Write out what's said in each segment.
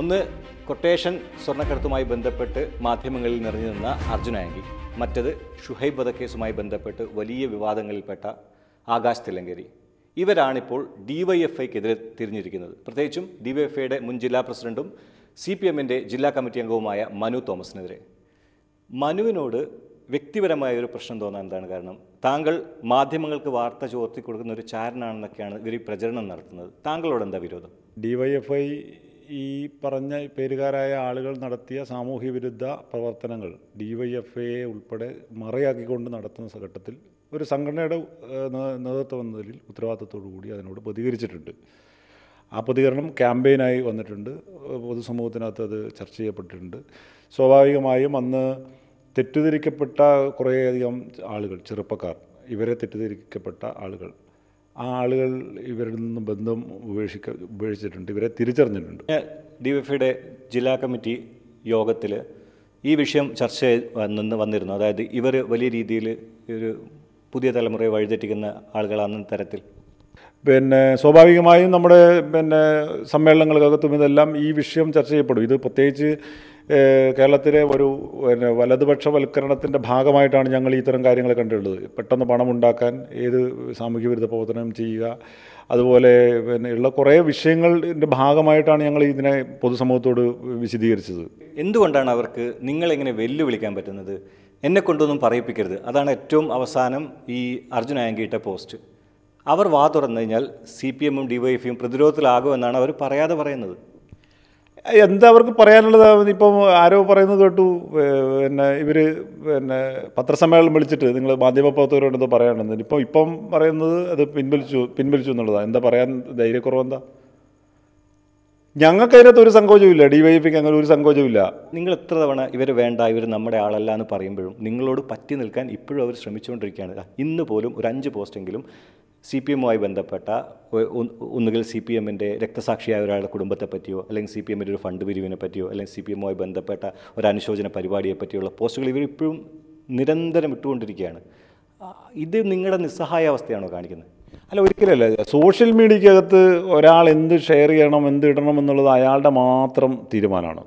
ഒന്ന് കൊട്ടേഷൻ സ്വർണ്ണക്കടത്തുമായി ബന്ധപ്പെട്ട് മാധ്യമങ്ങളിൽ നിറഞ്ഞു നിന്ന അർജുന മറ്റത് ഷുഹൈബ് വധക്കേസുമായി ബന്ധപ്പെട്ട് വലിയ വിവാദങ്ങളിൽപ്പെട്ട ആകാശ് തില്ലങ്കേരി ഇവരാണിപ്പോൾ ഡിവൈഎഫ്ഐക്കെതിരെ തിരിഞ്ഞിരിക്കുന്നത് പ്രത്യേകിച്ചും ഡിവൈഎഫ്ഐയുടെ മുൻ ജില്ലാ പ്രസിഡന്റും സി പി എമ്മിൻ്റെ ജില്ലാ കമ്മിറ്റി അംഗവുമായ മനു തോമസിനെതിരെ മനുവിനോട് വ്യക്തിപരമായ ഒരു പ്രശ്നം തോന്നാൻ എന്താണ് കാരണം താങ്കൾ മാധ്യമങ്ങൾക്ക് വാർത്ത ചോർത്തി കൊടുക്കുന്ന ഒരു ചാരനാണെന്നൊക്കെയാണ് ഇവർ പ്രചരണം നടത്തുന്നത് താങ്കളോട് എന്താ വിരോധം ഡിവൈഎഫ്ഐ ഈ പറഞ്ഞ പേരുകാരായ ആളുകൾ നടത്തിയ സാമൂഹ്യ വിരുദ്ധ പ്രവർത്തനങ്ങൾ ഡി വൈ എഫ് എ ഉൾപ്പെടെ മറയാക്കിക്കൊണ്ട് നടത്തുന്ന ഘട്ടത്തിൽ ഒരു സംഘടനയുടെ നേതൃത്വം എന്നതിൽ ഉത്തരവാദിത്തത്തോടു കൂടി അതിനോട് പ്രതികരിച്ചിട്ടുണ്ട് ആ പ്രതികരണം ക്യാമ്പയിനായി വന്നിട്ടുണ്ട് പൊതുസമൂഹത്തിനകത്ത് അത് ചർച്ച ചെയ്യപ്പെട്ടിട്ടുണ്ട് സ്വാഭാവികമായും അന്ന് തെറ്റിദ്ധരിക്കപ്പെട്ട കുറേയധികം ആളുകൾ ചെറുപ്പക്കാർ ഇവരെ തെറ്റിദ്ധരിക്കപ്പെട്ട ആളുകൾ ആ ആളുകൾ ഇവരിൽ നിന്നും ബന്ധം ഉപേക്ഷിക്ക ഉപേക്ഷിച്ചിട്ടുണ്ട് ഇവരെ തിരിച്ചറിഞ്ഞിട്ടുണ്ട് ഐയുടെ ജില്ലാ കമ്മിറ്റി യോഗത്തിൽ ഈ വിഷയം ചർച്ച നിന്ന് വന്നിരുന്നു അതായത് ഇവർ വലിയ രീതിയിൽ ഒരു പുതിയ തലമുറയെ വഴിതെറ്റിക്കുന്ന ആളുകളാണെന്ന തരത്തിൽ പിന്നെ സ്വാഭാവികമായും നമ്മുടെ പിന്നെ സമ്മേളനങ്ങൾക്കകത്തും ഇതെല്ലാം ഈ വിഷയം ചർച്ച ചെയ്യപ്പെടും ഇത് പ്രത്യേകിച്ച് കേരളത്തിലെ ഒരു പിന്നെ വലതുപക്ഷവൽക്കരണത്തിൻ്റെ ഭാഗമായിട്ടാണ് ഞങ്ങൾ ഇത്തരം കാര്യങ്ങൾ കണ്ടിട്ടുള്ളത് പെട്ടെന്ന് പണമുണ്ടാക്കാൻ ഏത് സാമൂഹ്യ വിരുദ്ധ പ്രവർത്തനം ചെയ്യുക അതുപോലെ പിന്നെ ഉള്ള കുറേ വിഷയങ്ങളുടെ ഭാഗമായിട്ടാണ് ഞങ്ങൾ ഇതിനെ പൊതുസമൂഹത്തോട് വിശദീകരിച്ചത് എന്തുകൊണ്ടാണ് അവർക്ക് നിങ്ങളെങ്ങനെ വെല്ലുവിളിക്കാൻ പറ്റുന്നത് എന്നെ കൊണ്ടൊന്നും പറയിപ്പിക്കരുത് അതാണ് ഏറ്റവും അവസാനം ഈ അർജുൻ ആങ്കിട്ട പോസ്റ്റ് അവർ വാ തുറന്നു കഴിഞ്ഞാൽ സി പി എമ്മും ഡി വൈ എഫും പ്രതിരോധത്തിലാകുമെന്നാണ് അവർ പറയാതെ പറയുന്നത് എന്താ അവർക്ക് പറയാനുള്ളത് ഇപ്പം ആരോ പറയുന്നത് കേട്ടു പിന്നെ ഇവർ പിന്നെ പത്രസമ്മേളനം വിളിച്ചിട്ട് നിങ്ങൾ മാധ്യമപ്രവർത്തകരോട് എന്തോ പറയാനുണ്ടെന്ന് ഇപ്പം ഇപ്പം പറയുന്നത് അത് പിൻവലിച്ചു പിൻവലിച്ചു എന്നുള്ളതാണ് എന്താ പറയാൻ എന്താ ഞങ്ങൾക്ക് അതിനകത്ത് ഒരു സങ്കോചമില്ല ഡി വൈ എഫിക്ക് അങ്ങനെ ഒരു സങ്കോചമില്ല നിങ്ങൾ എത്ര തവണ ഇവർ വേണ്ട ഇവർ നമ്മുടെ ആളല്ല എന്ന് പറയുമ്പോഴും നിങ്ങളോട് പറ്റി നിൽക്കാൻ ഇപ്പോഴും അവർ ശ്രമിച്ചുകൊണ്ടിരിക്കുകയാണ് ഇന്ന് പോലും ഒരു അഞ്ച് പോസ്റ്റെങ്കിലും സി പി എമ്മുമായി ബന്ധപ്പെട്ട ഒന്നുകിൽ സി പി എമ്മിൻ്റെ രക്തസാക്ഷിയായ ഒരാളുടെ കുടുംബത്തെ പറ്റിയോ അല്ലെങ്കിൽ സി പി എമ്മിൻ്റെ ഒരു ഫണ്ട് പിരിവിനെ പറ്റിയോ അല്ലെങ്കിൽ സി പി എമ്മുമായി ബന്ധപ്പെട്ട ഒരു അനുശോചന പരിപാടിയെ പറ്റിയുള്ള പോസ്റ്റുകൾ ഇവർ ഇപ്പോഴും നിരന്തരം ഇട്ടുകൊണ്ടിരിക്കുകയാണ് ഇത് നിങ്ങളുടെ നിസ്സഹായാവസ്ഥയാണോ കാണിക്കുന്നത് അല്ല ഒരിക്കലല്ല സോഷ്യൽ മീഡിയക്കകത്ത് ഒരാൾ എന്ത് ഷെയർ ചെയ്യണം എന്ത് ഇടണം എന്നുള്ളത് അയാളുടെ മാത്രം തീരുമാനമാണ്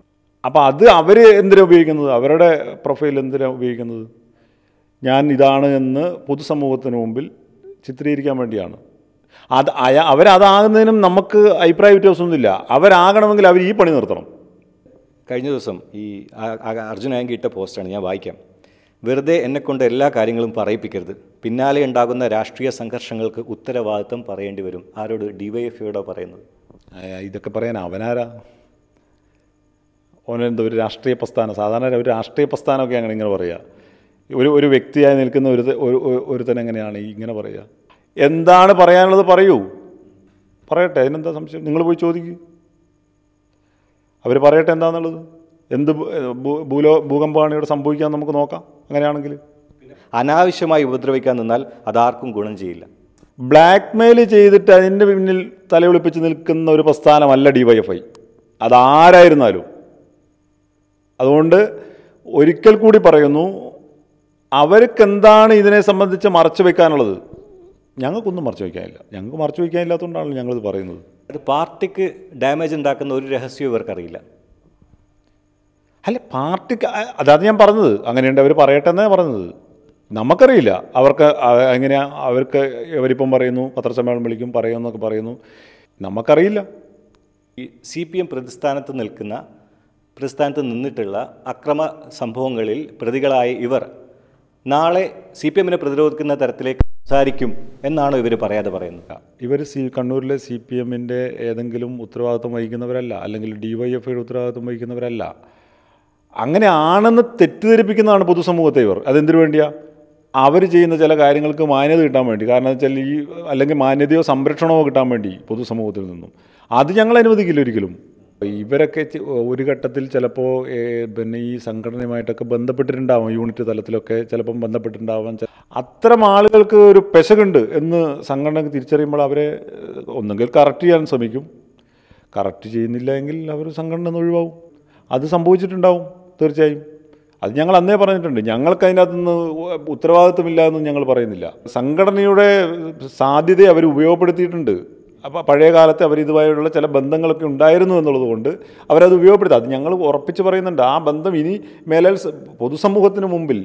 അപ്പോൾ അത് അവർ എന്തിനാണ് ഉപയോഗിക്കുന്നത് അവരുടെ പ്രൊഫൈൽ എന്തിനാണ് ഉപയോഗിക്കുന്നത് ഞാൻ ഇതാണ് എന്ന് പൊതുസമൂഹത്തിന് മുമ്പിൽ ചിത്രീകരിക്കാൻ വേണ്ടിയാണ് അത് അയ അവരതാകുന്നതിനും നമുക്ക് അഭിപ്രായ വ്യത്യാസമൊന്നുമില്ല അവരാകണമെങ്കിൽ അവർ ഈ പണി നിർത്തണം കഴിഞ്ഞ ദിവസം ഈ അർജുന ആങ്കി ഇട്ട പോസ്റ്റാണ് ഞാൻ വായിക്കാം വെറുതെ എന്നെക്കൊണ്ട് എല്ലാ കാര്യങ്ങളും പറയിപ്പിക്കരുത് പിന്നാലെ ഉണ്ടാകുന്ന രാഷ്ട്രീയ സംഘർഷങ്ങൾക്ക് ഉത്തരവാദിത്വം പറയേണ്ടി വരും ആരോട് ഡിവൈഎഫ്ഐയോടോ പറയുന്നത് ഇതൊക്കെ പറയാൻ അവനാരാ ഓനെന്താ ഒരു രാഷ്ട്രീയ പ്രസ്ഥാനം സാധാരണ ഒരു രാഷ്ട്രീയ പ്രസ്ഥാനമൊക്കെ അങ്ങനെ ഇങ്ങനെ പറയുക ഒരു ഒരു വ്യക്തിയായി നിൽക്കുന്ന ഒരു ഒരുത്തൻ എങ്ങനെയാണ് ഇങ്ങനെ പറയുക എന്താണ് പറയാനുള്ളത് പറയൂ പറയട്ടെ അതിനെന്താ സംശയം നിങ്ങൾ പോയി ചോദിക്കൂ അവർ പറയട്ടെ എന്താണെന്നുള്ളത് എന്ത് ഭൂലോ ഭൂകമ്പമാണ് ഇവിടെ സംഭവിക്കാൻ നമുക്ക് നോക്കാം അങ്ങനെയാണെങ്കിൽ അനാവശ്യമായി ഉപദ്രവിക്കാൻ നിന്നാൽ അതാർക്കും ഗുണം ചെയ്യില്ല ബ്ലാക്ക് മെയിൽ ചെയ്തിട്ട് അതിൻ്റെ പിന്നിൽ തലയൊളിപ്പിച്ച് നിൽക്കുന്ന ഒരു പ്രസ്ഥാനമല്ല ഡി വൈ എഫ് ഐ അതാരായിരുന്നാലും അതുകൊണ്ട് ഒരിക്കൽ കൂടി പറയുന്നു അവർക്ക് എന്താണ് ഇതിനെ സംബന്ധിച്ച് മറച്ചു വെക്കാനുള്ളത് ഞങ്ങൾക്കൊന്നും മറച്ചു വയ്ക്കാനില്ല ഞങ്ങൾക്ക് മറച്ചു വയ്ക്കാനില്ലാത്തതുകൊണ്ടാണ് ഞങ്ങളിത് പറയുന്നത് അത് പാർട്ടിക്ക് ഡാമേജ് ഉണ്ടാക്കുന്ന ഒരു രഹസ്യവും ഇവർക്കറിയില്ല അല്ല പാർട്ടിക്ക് അതാണ് ഞാൻ പറഞ്ഞത് അങ്ങനെയുണ്ട് അവർ പറയട്ടെ എന്നാണ് പറഞ്ഞത് നമുക്കറിയില്ല അവർക്ക് എങ്ങനെയാണ് അവർക്ക് അവരിപ്പം പറയുന്നു പത്രസമ്മേളനം വിളിക്കും പറയുമെന്നൊക്കെ പറയുന്നു നമുക്കറിയില്ല ഈ സി പി എം പ്രതിസ്ഥാനത്ത് നിൽക്കുന്ന പ്രതിസ്ഥാനത്ത് നിന്നിട്ടുള്ള അക്രമ സംഭവങ്ങളിൽ പ്രതികളായ ഇവർ നാളെ സി പി എമ്മിനെ പ്രതിരോധിക്കുന്ന തരത്തിലേക്ക് സംസാരിക്കും എന്നാണ് ഇവർ പറയാതെ പറയുന്നത് ഇവർ സി കണ്ണൂരിലെ സി പി എമ്മിൻ്റെ ഏതെങ്കിലും ഉത്തരവാദിത്വം വഹിക്കുന്നവരല്ല അല്ലെങ്കിൽ ഡി വൈ എഫ് ഐയുടെ ഉത്തരവാദിത്വം വഹിക്കുന്നവരല്ല അങ്ങനെ ആണെന്ന് തെറ്റിദ്ധരിപ്പിക്കുന്നതാണ് പൊതുസമൂഹത്തെ ഇവർ അതെന്തിനു വേണ്ടിയാ അവർ ചെയ്യുന്ന ചില കാര്യങ്ങൾക്ക് മാന്യത കിട്ടാൻ വേണ്ടി കാരണം വെച്ചാൽ ഈ അല്ലെങ്കിൽ മാന്യതയോ സംരക്ഷണമോ കിട്ടാൻ വേണ്ടി പൊതുസമൂഹത്തിൽ നിന്നും അത് ഞങ്ങൾ അനുവദിക്കില്ല ഒരിക്കലും ഇവരൊക്കെ ഒരു ഘട്ടത്തിൽ ചിലപ്പോൾ പിന്നെ ഈ സംഘടനയുമായിട്ടൊക്കെ ബന്ധപ്പെട്ടിട്ടുണ്ടാവാം യൂണിറ്റ് തലത്തിലൊക്കെ ചിലപ്പം ബന്ധപ്പെട്ടിട്ടുണ്ടാവാം അത്തരം ആളുകൾക്ക് ഒരു പെശകുണ്ട് എന്ന് സംഘടനക്ക് തിരിച്ചറിയുമ്പോൾ അവരെ ഒന്നുകിൽ കറക്റ്റ് ചെയ്യാൻ ശ്രമിക്കും കറക്റ്റ് ചെയ്യുന്നില്ല എങ്കിൽ അവർ സംഘടന നിന്ന് ഒഴിവാവും അത് സംഭവിച്ചിട്ടുണ്ടാവും തീർച്ചയായും അത് ഞങ്ങൾ അന്നേ പറഞ്ഞിട്ടുണ്ട് ഞങ്ങൾക്ക് അതിനകത്തുനിന്ന് ഉത്തരവാദിത്വമില്ല എന്നും ഞങ്ങൾ പറയുന്നില്ല സംഘടനയുടെ സാധ്യതയെ അവർ ഉപയോഗപ്പെടുത്തിയിട്ടുണ്ട് അപ്പോൾ പഴയ കാലത്ത് അവർ ഇതുമായിട്ടുള്ള ചില ബന്ധങ്ങളൊക്കെ ഉണ്ടായിരുന്നു എന്നുള്ളതുകൊണ്ട് അവരത് ഉപയോഗപ്പെടുത്താം അത് ഞങ്ങൾ ഉറപ്പിച്ച് പറയുന്നുണ്ട് ആ ബന്ധം ഇനി മേലെ പൊതുസമൂഹത്തിന് മുമ്പിൽ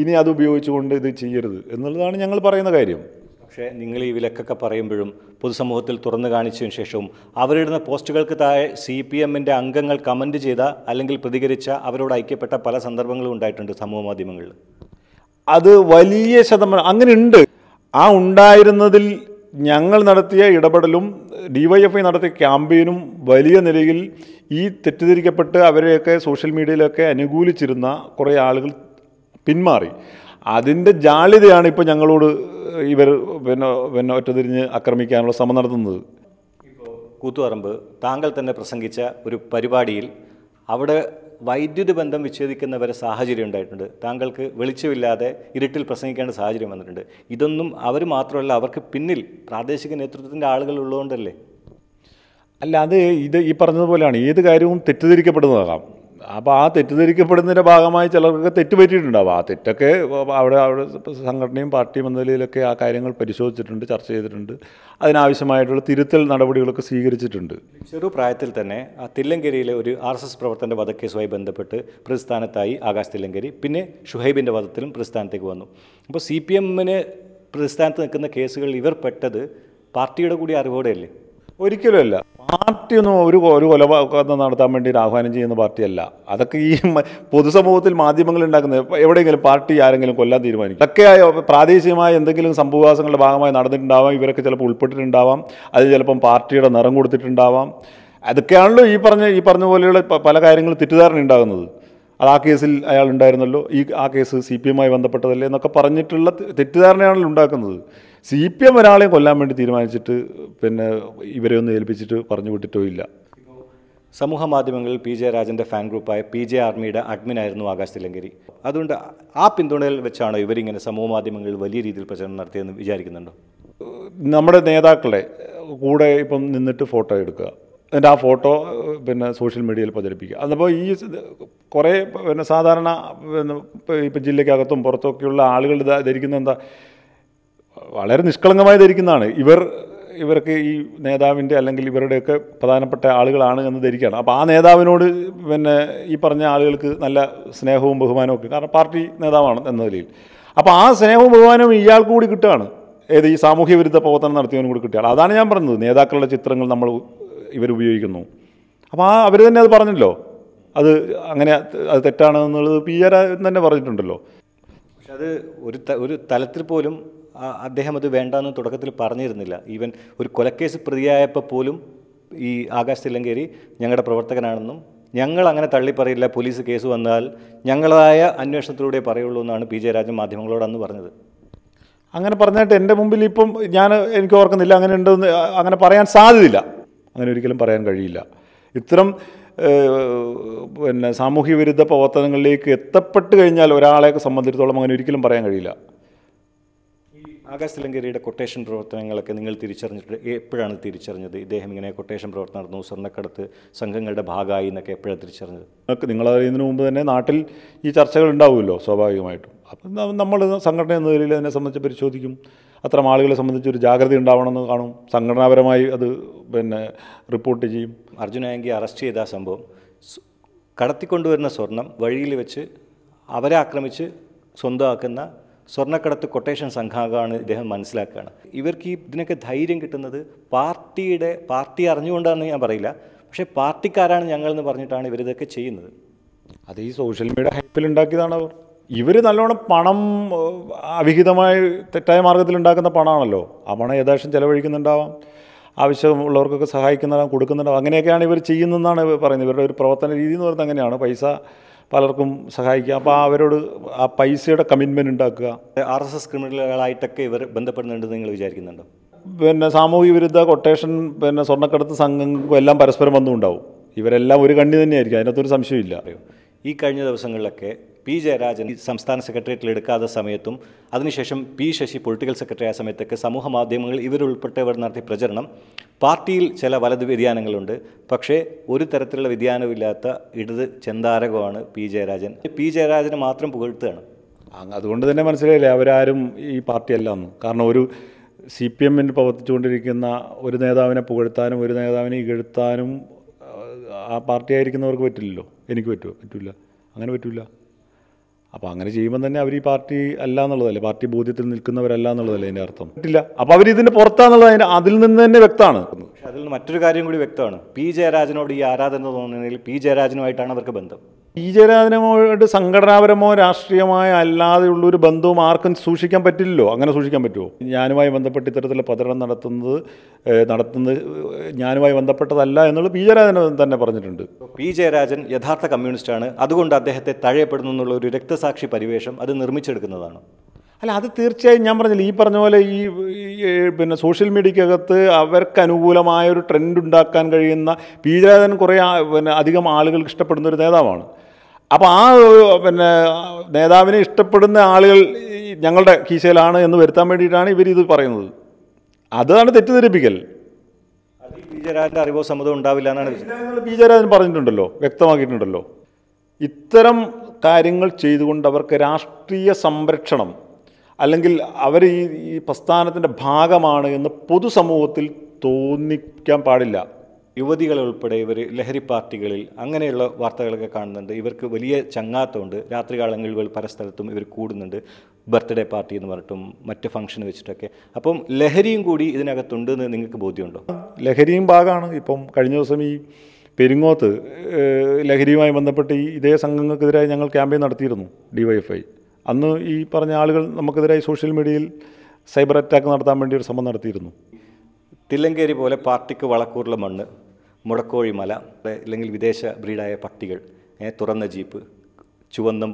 ഇനി അത് ഉപയോഗിച്ചുകൊണ്ട് ഇത് ചെയ്യരുത് എന്നുള്ളതാണ് ഞങ്ങൾ പറയുന്ന കാര്യം പക്ഷേ നിങ്ങൾ ഈ വിലക്കൊക്കെ പറയുമ്പോഴും പൊതുസമൂഹത്തിൽ തുറന്നു കാണിച്ചതിന് ശേഷവും അവരിടുന്ന പോസ്റ്റുകൾക്ക് താഴെ സി പി എമ്മിൻ്റെ അംഗങ്ങൾ കമൻ്റ് ചെയ്ത അല്ലെങ്കിൽ പ്രതികരിച്ച അവരോട് ഐക്യപ്പെട്ട പല സന്ദർഭങ്ങളും ഉണ്ടായിട്ടുണ്ട് സമൂഹ മാധ്യമങ്ങളിൽ അത് വലിയ ശതമാനം അങ്ങനെയുണ്ട് ആ ഉണ്ടായിരുന്നതിൽ ഞങ്ങൾ നടത്തിയ ഇടപെടലും ഡിവൈഎഫ്ഐ നടത്തിയ ക്യാമ്പയിനും വലിയ നിലയിൽ ഈ തെറ്റിദ്ധരിക്കപ്പെട്ട് അവരെയൊക്കെ സോഷ്യൽ മീഡിയയിലൊക്കെ അനുകൂലിച്ചിരുന്ന കുറേ ആളുകൾ പിന്മാറി അതിൻ്റെ ജാളിതയാണ് ഇപ്പോൾ ഞങ്ങളോട് ഇവർ പിന്നെ പിന്നെ ഒറ്റതിരിഞ്ഞ് ആക്രമിക്കാനുള്ള ശ്രമം നടത്തുന്നത് കൂത്തുപറമ്പ് താങ്കൾ തന്നെ പ്രസംഗിച്ച ഒരു പരിപാടിയിൽ അവിടെ വൈദ്യുതി ബന്ധം വിച്ഛേദിക്കുന്ന വരെ സാഹചര്യം ഉണ്ടായിട്ടുണ്ട് താങ്കൾക്ക് വെളിച്ചമില്ലാതെ ഇരുട്ടിൽ പ്രസംഗിക്കേണ്ട സാഹചര്യം വന്നിട്ടുണ്ട് ഇതൊന്നും അവർ മാത്രമല്ല അവർക്ക് പിന്നിൽ പ്രാദേശിക നേതൃത്വത്തിൻ്റെ ആളുകൾ ഉള്ളതുകൊണ്ടല്ലേ അല്ല അത് ഇത് ഈ പറഞ്ഞതുപോലെയാണ് ഏത് കാര്യവും തെറ്റിദ്ധരിക്കപ്പെടുന്നതാകാം അപ്പോൾ ആ തെറ്റിദ്ധരിക്കപ്പെടുന്നതിൻ്റെ ഭാഗമായി ചിലർക്കൊക്കെ തെറ്റുപറ്റിയിട്ടുണ്ടാവും ആ തെറ്റൊക്കെ അവിടെ അവിടെ സംഘടനയും പാർട്ടിയും എന്ന നിലയിലൊക്കെ ആ കാര്യങ്ങൾ പരിശോധിച്ചിട്ടുണ്ട് ചർച്ച ചെയ്തിട്ടുണ്ട് അതിനാവശ്യമായിട്ടുള്ള തിരുത്തൽ നടപടികളൊക്കെ സ്വീകരിച്ചിട്ടുണ്ട് ചെറു പ്രായത്തിൽ തന്നെ ആ തില്ലങ്കരിയിലെ ഒരു ആർ എസ് എസ് പ്രവർത്തൻ്റെ വധക്കേസുമായി ബന്ധപ്പെട്ട് പ്രതിസ്ഥാനത്തായി ആകാശ് തില്ലങ്കരി പിന്നെ ഷുഹൈബിൻ്റെ വധത്തിലും പ്രതിസ്ഥാനത്തേക്ക് വന്നു അപ്പോൾ സി പി എമ്മിന് പ്രതിസ്ഥാനത്ത് നിൽക്കുന്ന കേസുകൾ ഇവർ പെട്ടത് പാർട്ടിയുടെ കൂടി അറിവോടെയല്ലേ ഒരിക്കലുമല്ല പാർട്ടി ഒന്നും ഒരു ഒരു കൊലപാതകം നടത്താൻ വേണ്ടി ഒരു ആഹ്വാനം ചെയ്യുന്ന പാർട്ടിയല്ല അതൊക്കെ ഈ പൊതുസമൂഹത്തിൽ മാധ്യമങ്ങൾ ഉണ്ടാക്കുന്ന എവിടെയെങ്കിലും പാർട്ടി ആരെങ്കിലും കൊല്ലാൻ തീരുമാനിക്കും ഇതൊക്കെയായ പ്രാദേശികമായ എന്തെങ്കിലും സംഭവവാസങ്ങളുടെ ഭാഗമായി നടന്നിട്ടുണ്ടാവാം ഇവരൊക്കെ ചിലപ്പോൾ ഉൾപ്പെട്ടിട്ടുണ്ടാവാം അത് ചിലപ്പം പാർട്ടിയുടെ നിറം കൊടുത്തിട്ടുണ്ടാവാം അതൊക്കെയാണല്ലോ ഈ പറഞ്ഞ ഈ പറഞ്ഞ പോലെയുള്ള പല കാര്യങ്ങളും തെറ്റിദ്ധാരണ ഉണ്ടാകുന്നത് അത് ആ കേസിൽ അയാൾ ഉണ്ടായിരുന്നല്ലോ ഈ ആ കേസ് സി പി എമ്മായി ബന്ധപ്പെട്ടതല്ലേ എന്നൊക്കെ പറഞ്ഞിട്ടുള്ള തെറ്റിദ്ധാരണയാണല്ലോ ഉണ്ടാക്കുന്നത് സി പി എം ഒരാളെ കൊല്ലാൻ വേണ്ടി തീരുമാനിച്ചിട്ട് പിന്നെ ഇവരെ ഒന്ന് ഏൽപ്പിച്ചിട്ട് പറഞ്ഞു വിട്ടിട്ടോ ഇല്ല സമൂഹ മാധ്യമങ്ങളിൽ പി ജെ രാജൻ്റെ ഫാൻ ഗ്രൂപ്പായ പി ജെ ആർമിയുടെ അഡ്മിനായിരുന്നു ആകാശ് തിലങ്കരി അതുകൊണ്ട് ആ പിന്തുണയിൽ വെച്ചാണോ ഇവരിങ്ങനെ സമൂഹ മാധ്യമങ്ങളിൽ വലിയ രീതിയിൽ പ്രചരണം നടത്തിയെന്ന് വിചാരിക്കുന്നുണ്ടോ നമ്മുടെ നേതാക്കളെ കൂടെ ഇപ്പം നിന്നിട്ട് ഫോട്ടോ എടുക്കുക എന്നിട്ട് ആ ഫോട്ടോ പിന്നെ സോഷ്യൽ മീഡിയയിൽ പ്രചരിപ്പിക്കുക അതപ്പോൾ ഈ കുറേ പിന്നെ സാധാരണ ഇപ്പം ജില്ലയ്ക്കകത്തും പുറത്തൊക്കെയുള്ള ആളുകൾ ധരിക്കുന്ന എന്താ വളരെ നിഷ്കളങ്കമായി ധരിക്കുന്നതാണ് ഇവർ ഇവർക്ക് ഈ നേതാവിൻ്റെ അല്ലെങ്കിൽ ഇവരുടെയൊക്കെ പ്രധാനപ്പെട്ട ആളുകളാണ് എന്ന് ധരിക്കുകയാണ് അപ്പോൾ ആ നേതാവിനോട് പിന്നെ ഈ പറഞ്ഞ ആളുകൾക്ക് നല്ല സ്നേഹവും ബഹുമാനവും ഒക്കെ കാരണം പാർട്ടി നേതാവാണ് എന്ന നിലയിൽ അപ്പോൾ ആ സ്നേഹവും ബഹുമാനവും ഇയാൾക്ക് കൂടി കിട്ടുകയാണ് ഏത് ഈ സാമൂഹ്യ വിരുദ്ധ പ്രവർത്തനം നടത്തിയവനും കൂടി കിട്ടിയാൽ അതാണ് ഞാൻ പറഞ്ഞത് നേതാക്കളുടെ ചിത്രങ്ങൾ നമ്മൾ ഇവരുപയോഗിക്കുന്നു അപ്പോൾ ആ അവർ തന്നെ അത് പറഞ്ഞല്ലോ അത് അങ്ങനെ അത് തെറ്റാണെന്നുള്ളത് പി ആർ തന്നെ പറഞ്ഞിട്ടുണ്ടല്ലോ പക്ഷെ അത് ഒരു ഒരു തലത്തിൽ പോലും അദ്ദേഹം അത് വേണ്ടെന്ന് തുടക്കത്തിൽ പറഞ്ഞിരുന്നില്ല ഈവൻ ഒരു കൊലക്കേസ് പ്രതിയായപ്പോൾ പോലും ഈ ആകാശ് തില്ലങ്കേരി ഞങ്ങളുടെ പ്രവർത്തകനാണെന്നും ഞങ്ങൾ അങ്ങനെ തള്ളിപ്പറയില്ല പോലീസ് കേസ് വന്നാൽ ഞങ്ങളായ അന്വേഷണത്തിലൂടെ പറയുള്ളൂ എന്നാണ് പി ജെ രാജൻ മാധ്യമങ്ങളോട് അന്ന് പറഞ്ഞത് അങ്ങനെ പറഞ്ഞിട്ട് എൻ്റെ മുമ്പിൽ ഇപ്പം ഞാൻ എനിക്ക് ഓർക്കുന്നില്ല അങ്ങനെ ഉണ്ടെന്ന് അങ്ങനെ പറയാൻ സാധ്യതയില്ല അങ്ങനെ ഒരിക്കലും പറയാൻ കഴിയില്ല ഇത്തരം പിന്നെ സാമൂഹ്യ വിരുദ്ധ പ്രവർത്തനങ്ങളിലേക്ക് എത്തപ്പെട്ട് കഴിഞ്ഞാൽ ഒരാളെ സംബന്ധിച്ചിടത്തോളം അങ്ങനെ ഒരിക്കലും പറയാൻ കഴിയില്ല ആകാശ് ലങ്കേരിയുടെ കൊട്ടേഷൻ പ്രവർത്തനങ്ങളൊക്കെ നിങ്ങൾ തിരിച്ചറിഞ്ഞിട്ട് എപ്പോഴാണ് തിരിച്ചറിഞ്ഞത് ഇദ്ദേഹം ഇങ്ങനെ കൊട്ടേഷൻ പ്രവർത്തനം നടന്നു സ്വർണ്ണക്കടത്ത് സംഘങ്ങളുടെ ഭാഗമായി എന്നൊക്കെ എപ്പോഴാണ് തിരിച്ചറിഞ്ഞത് നിങ്ങൾക്ക് നിങ്ങളറിയുന്നതിന് മുമ്പ് തന്നെ നാട്ടിൽ ഈ ചർച്ചകൾ ഉണ്ടാവുമല്ലോ സ്വാഭാവികമായിട്ടും അപ്പം നമ്മൾ സംഘടന എന്ന നിലയിൽ അതിനെ സംബന്ധിച്ച് പരിശോധിക്കും അത്തരം ആളുകളെ സംബന്ധിച്ച് ഒരു ജാഗ്രത ഉണ്ടാവണമെന്ന് കാണും സംഘടനാപരമായി അത് പിന്നെ റിപ്പോർട്ട് ചെയ്യും അർജുനായെങ്കിൽ അറസ്റ്റ് ചെയ്ത സംഭവം കടത്തിക്കൊണ്ടുവരുന്ന സ്വർണം വഴിയിൽ വെച്ച് അവരെ ആക്രമിച്ച് സ്വന്തമാക്കുന്ന സ്വർണ്ണക്കടത്ത് കൊട്ടേഷൻ സംഘമാണ് ഇദ്ദേഹം മനസ്സിലാക്കുകയാണ് ഇവർക്ക് ഈ ഇതിനൊക്കെ ധൈര്യം കിട്ടുന്നത് പാർട്ടിയുടെ പാർട്ടി അറിഞ്ഞുകൊണ്ടാണെന്ന് ഞാൻ പറയില്ല പക്ഷേ പാർട്ടിക്കാരാണ് ഞങ്ങളെന്ന് പറഞ്ഞിട്ടാണ് ഇവരിതൊക്കെ ചെയ്യുന്നത് അത് ഈ സോഷ്യൽ മീഡിയ ഹൈപ്പിൽ ഉണ്ടാക്കിയതാണ് അവർ ഇവർ നല്ലോണം പണം അവിഹിതമായി തെറ്റായ മാർഗത്തിൽ ഉണ്ടാക്കുന്ന പണമാണല്ലോ ആ പണം ഏകദേശം ചിലവഴിക്കുന്നുണ്ടാവാം ആവശ്യമുള്ളവർക്കൊക്കെ സഹായിക്കുന്നതാണ് കൊടുക്കുന്നുണ്ടാവും അങ്ങനെയൊക്കെയാണ് ഇവർ ചെയ്യുന്നതെന്നാണ് പറയുന്നത് ഇവരുടെ ഒരു പ്രവർത്തന രീതി എന്ന് പറയുന്നത് അങ്ങനെയാണ് പൈസ പലർക്കും സഹായിക്കുക അപ്പോൾ അവരോട് ആ പൈസയുടെ കമ്മിറ്റ്മെൻ്റ് ഉണ്ടാക്കുക ആർ എസ് എസ് ക്രിമിനലുകളായിട്ടൊക്കെ ഇവർ ബന്ധപ്പെടുന്നുണ്ടെന്ന് നിങ്ങൾ വിചാരിക്കുന്നുണ്ടോ പിന്നെ സാമൂഹിക വിരുദ്ധ കൊട്ടേഷൻ പിന്നെ സ്വർണ്ണക്കടത്ത് സംഘങ്ങൾക്കും എല്ലാം പരസ്പരം വന്നുണ്ടാവും ഇവരെല്ലാം ഒരു കണ്ണി തന്നെയായിരിക്കും അതിനകത്തൊരു സംശയമില്ല ഈ കഴിഞ്ഞ ദിവസങ്ങളിലൊക്കെ പി ജയരാജൻ സംസ്ഥാന സെക്രട്ടേറിയറ്റിൽ എടുക്കാത്ത സമയത്തും അതിനുശേഷം പി ശശി പൊളിറ്റിക്കൽ സെക്രട്ടറി ആ സമയത്തൊക്കെ സമൂഹ മാധ്യമങ്ങൾ ഇവരുൾപ്പെട്ടവർ നടത്തിയ പ്രചരണം പാർട്ടിയിൽ ചില വലത് വ്യതിയാനങ്ങളുണ്ട് പക്ഷേ ഒരു തരത്തിലുള്ള വ്യതിയാനമില്ലാത്ത ഇടത് ചെന്താരകമാണ് പി ജയരാജൻ പി ജയരാജന് മാത്രം പുകഴ്ത്തുകയാണ് അതുകൊണ്ട് തന്നെ മനസ്സിലായില്ലേ അവരാരും ഈ പാർട്ടിയല്ല എന്ന് കാരണം ഒരു സി പി എമ്മിന് പ്രവർത്തിച്ചുകൊണ്ടിരിക്കുന്ന ഒരു നേതാവിനെ പുകഴ്ത്താനും ഒരു നേതാവിനെ ഇകഴ്ത്താനും ആ പാർട്ടി ആയിരിക്കുന്നവർക്ക് പറ്റില്ലല്ലോ എനിക്ക് പറ്റുമോ പറ്റില്ല അങ്ങനെ പറ്റില്ല അപ്പോൾ അങ്ങനെ ചെയ്യുമ്പോൾ തന്നെ അവർ ഈ പാർട്ടി അല്ല എന്നുള്ളതല്ലേ പാർട്ടി ബോധ്യത്തിൽ നിൽക്കുന്നവരല്ല എന്നുള്ളതല്ലേ അതിൻ്റെ അർത്ഥം ഇല്ല അപ്പോൾ അവർ ഇതിൻ്റെ പുറത്താന്നുള്ളത് അതിൻ്റെ അതിൽ നിന്ന് തന്നെ വ്യക്തമാണ് പക്ഷേ അതിൽ നിന്ന് മറ്റൊരു കാര്യം കൂടി വ്യക്തമാണ് പി ജയരാജനോട് ഈ ആരാധന തോന്നുന്നതിൽ പി ജയരാജനുമായിട്ടാണ് അവർക്ക് ബന്ധം പി ജയരാജനുമായിട്ട് സംഘടനാപരമോ രാഷ്ട്രീയമായ അല്ലാതെയുള്ളൊരു ബന്ധവും ആർക്കും സൂക്ഷിക്കാൻ പറ്റില്ലല്ലോ അങ്ങനെ സൂക്ഷിക്കാൻ പറ്റുമോ ഞാനുമായി ബന്ധപ്പെട്ട് ഇത്തരത്തിലുള്ള പ്രചരണം നടത്തുന്നത് നടത്തുന്നത് ഞാനുമായി ബന്ധപ്പെട്ടതല്ല എന്നുള്ളത് പി ജയരാജൻ തന്നെ പറഞ്ഞിട്ടുണ്ട് പി ജയരാജൻ യഥാർത്ഥ കമ്മ്യൂണിസ്റ്റാണ് അതുകൊണ്ട് അദ്ദേഹത്തെ തഴയപ്പെടുന്നു എന്നുള്ള ഒരു രക്തസാക്ഷി പരിവേഷം അത് നിർമ്മിച്ചെടുക്കുന്നതാണ് അല്ല അത് തീർച്ചയായും ഞാൻ പറഞ്ഞില്ല ഈ പറഞ്ഞ പോലെ ഈ പിന്നെ സോഷ്യൽ മീഡിയക്കകത്ത് അവർക്ക് അനുകൂലമായ ഒരു ട്രെൻഡ് ഉണ്ടാക്കാൻ കഴിയുന്ന പി ജയരാജൻ കുറേ പിന്നെ അധികം ആളുകൾക്ക് ഇഷ്ടപ്പെടുന്ന ഒരു നേതാവാണ് അപ്പോൾ ആ പിന്നെ നേതാവിനെ ഇഷ്ടപ്പെടുന്ന ആളുകൾ ഞങ്ങളുടെ കീശയിലാണ് എന്ന് വരുത്താൻ വേണ്ടിയിട്ടാണ് ഇവരിത് പറയുന്നത് അതാണ് തെറ്റിദ്ധരിപ്പിക്കൽ അറിവോ സമ്മതമോ ഉണ്ടാവില്ല എന്നാണ് പി രാജൻ പറഞ്ഞിട്ടുണ്ടല്ലോ വ്യക്തമാക്കിയിട്ടുണ്ടല്ലോ ഇത്തരം കാര്യങ്ങൾ ചെയ്തുകൊണ്ട് അവർക്ക് രാഷ്ട്രീയ സംരക്ഷണം അല്ലെങ്കിൽ അവർ ഈ പ്രസ്ഥാനത്തിൻ്റെ ഭാഗമാണ് എന്ന് പൊതുസമൂഹത്തിൽ തോന്നിക്കാൻ പാടില്ല യുവതികളുൾപ്പെടെ ഇവർ ലഹരി പാർട്ടികളിൽ അങ്ങനെയുള്ള വാർത്തകളൊക്കെ കാണുന്നുണ്ട് ഇവർക്ക് വലിയ ചങ്ങാത്തമുണ്ട് രാത്രികാലങ്ങളിൽ ഇവർ പരസ്ഥലത്തും ഇവർ കൂടുന്നുണ്ട് ബർത്ത്ഡേ പാർട്ടി എന്ന് പറഞ്ഞിട്ടും മറ്റ് ഫംഗ്ഷൻ വെച്ചിട്ടൊക്കെ അപ്പം ലഹരിയും കൂടി ഇതിനകത്തുണ്ട് എന്ന് നിങ്ങൾക്ക് ബോധ്യമുണ്ടോ ലഹരിയും ഭാഗമാണ് ഇപ്പം കഴിഞ്ഞ ദിവസം ഈ പെരിങ്ങോത്ത് ലഹരിയുമായി ബന്ധപ്പെട്ട് ഈ ഇതേ സംഘങ്ങൾക്കെതിരായി ഞങ്ങൾ ക്യാമ്പയിൻ നടത്തിയിരുന്നു ഡിവൈഎഫ്ഐ അന്ന് ഈ പറഞ്ഞ ആളുകൾ നമുക്കെതിരായി സോഷ്യൽ മീഡിയയിൽ സൈബർ അറ്റാക്ക് നടത്താൻ വേണ്ടി ഒരു ശ്രമം നടത്തിയിരുന്നു തില്ലങ്കേരി പോലെ പാർട്ടിക്ക് വളക്കൂറുള്ള മണ്ണ് മുടക്കോഴി മല അല്ലെങ്കിൽ വിദേശ ബ്രീഡായ പട്ടികൾ തുറന്ന ജീപ്പ് ചുവന്ന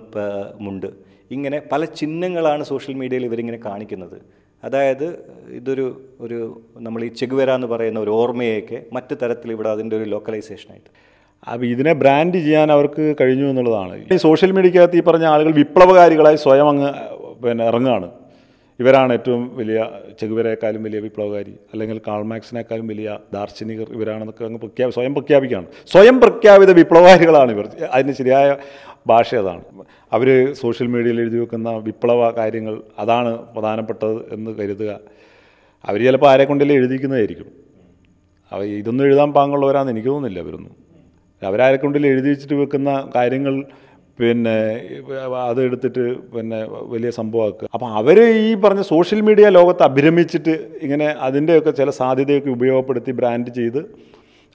മുണ്ട് ഇങ്ങനെ പല ചിഹ്നങ്ങളാണ് സോഷ്യൽ മീഡിയയിൽ ഇവരിങ്ങനെ കാണിക്കുന്നത് അതായത് ഇതൊരു ഒരു നമ്മൾ ഈ ചെകുവേര എന്ന് പറയുന്ന ഒരു ഓർമ്മയൊക്കെ മറ്റു തരത്തിൽ ഇവിടെ അതിൻ്റെ ഒരു ലോക്കലൈസേഷനായിട്ട് അപ്പോൾ ഇതിനെ ബ്രാൻഡ് ചെയ്യാൻ അവർക്ക് കഴിഞ്ഞു എന്നുള്ളതാണ് ഈ സോഷ്യൽ മീഡിയക്കകത്ത് ഈ പറഞ്ഞ ആളുകൾ വിപ്ലവകാരികളായി സ്വയം അങ്ങ് പിന്നെ ഇറങ്ങുകയാണ് ഇവരാണ് ഏറ്റവും വലിയ ചെകുവരേക്കാളും വലിയ വിപ്ലവകാരി അല്ലെങ്കിൽ കാൾമാക്സിനേക്കാളും വലിയ ദാർശനികർ ഇവരാണെന്നൊക്കെ അങ്ങ് പ്രഖ്യാപി സ്വയം പ്രഖ്യാപിക്കുകയാണ് സ്വയം പ്രഖ്യാപിത വിപ്ലവകാരികളാണ് ഇവർ അതിന് ശരിയായ ഭാഷ അതാണ് അവർ സോഷ്യൽ മീഡിയയിൽ എഴുതി വെക്കുന്ന വിപ്ലവ കാര്യങ്ങൾ അതാണ് പ്രധാനപ്പെട്ടത് എന്ന് കരുതുക അവർ ചിലപ്പോൾ കൊണ്ടല്ലേ എഴുതിക്കുന്നതായിരിക്കും അവ ഇതൊന്നും എഴുതാൻ പാങ്ങുള്ളവരാണെന്ന് എനിക്ക് തോന്നുന്നില്ല അവരൊന്നും കൊണ്ടല്ലേ എഴുതി വെച്ചിട്ട് വെക്കുന്ന കാര്യങ്ങൾ പിന്നെ അതെടുത്തിട്ട് പിന്നെ വലിയ സംഭവമാക്കുക അപ്പം അവർ ഈ പറഞ്ഞ സോഷ്യൽ മീഡിയ ലോകത്ത് അഭിരമിച്ചിട്ട് ഇങ്ങനെ അതിൻ്റെയൊക്കെ ചില സാധ്യതയൊക്കെ ഉപയോഗപ്പെടുത്തി ബ്രാൻഡ് ചെയ്ത്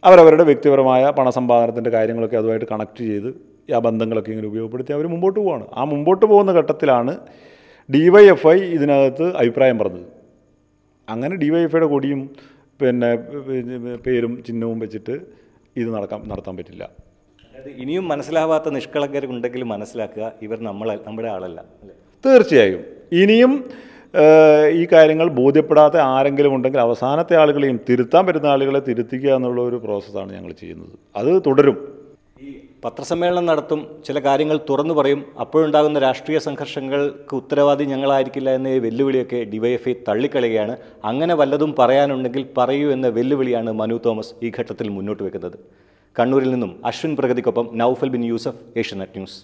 അവരവരുടെ വ്യക്തിപരമായ പണസമ്പാദനത്തിൻ്റെ കാര്യങ്ങളൊക്കെ അതുമായിട്ട് കണക്ട് ചെയ്ത് ആ ബന്ധങ്ങളൊക്കെ ഇങ്ങനെ ഉപയോഗപ്പെടുത്തി അവർ മുമ്പോട്ട് പോവാണ് ആ മുമ്പോട്ട് പോകുന്ന ഘട്ടത്തിലാണ് ഡി വൈ എഫ് ഐ ഇതിനകത്ത് അഭിപ്രായം പറഞ്ഞത് അങ്ങനെ ഡി വൈ എഫ് ഐയുടെ കൊടിയും പിന്നെ പേരും ചിഹ്നവും വെച്ചിട്ട് ഇത് നടക്കാൻ നടത്താൻ പറ്റില്ല ഇനിയും മനസ്സിലാവാത്ത നിഷ്കളങ്കരുണ്ടെങ്കിൽ മനസ്സിലാക്കുക ഇവർ നമ്മൾ നമ്മുടെ ആളല്ല തീർച്ചയായും ഇനിയും ഈ കാര്യങ്ങൾ ബോധ്യപ്പെടാത്ത ആരെങ്കിലും ഉണ്ടെങ്കിൽ അവസാനത്തെ ആളുകളെയും തിരുത്താൻ പറ്റുന്ന ആളുകളെ തിരുത്തിക്കുക എന്നുള്ള ഒരു പ്രോസസ്സാണ് ഞങ്ങൾ ചെയ്യുന്നത് അത് തുടരും ഈ പത്രസമ്മേളനം നടത്തും ചില കാര്യങ്ങൾ തുറന്നു പറയും അപ്പോഴുണ്ടാകുന്ന രാഷ്ട്രീയ സംഘർഷങ്ങൾക്ക് ഉത്തരവാദി ഞങ്ങളായിരിക്കില്ല എന്ന വെല്ലുവിളിയൊക്കെ ഡിവൈഎഫ്ഐ തള്ളിക്കളയുകയാണ് അങ്ങനെ വല്ലതും പറയാനുണ്ടെങ്കിൽ പറയൂ എന്ന വെല്ലുവിളിയാണ് മനു തോമസ് ഈ ഘട്ടത്തിൽ മുന്നോട്ട് വെക്കുന്നത് കണ്ണൂരിൽ നിന്നും അശ്വിൻ പ്രഗതിക്കൊപ്പം നൌഫൽ ബിൻ യൂസഫ് ഏഷ്യനെറ്റ് ന്യൂസ്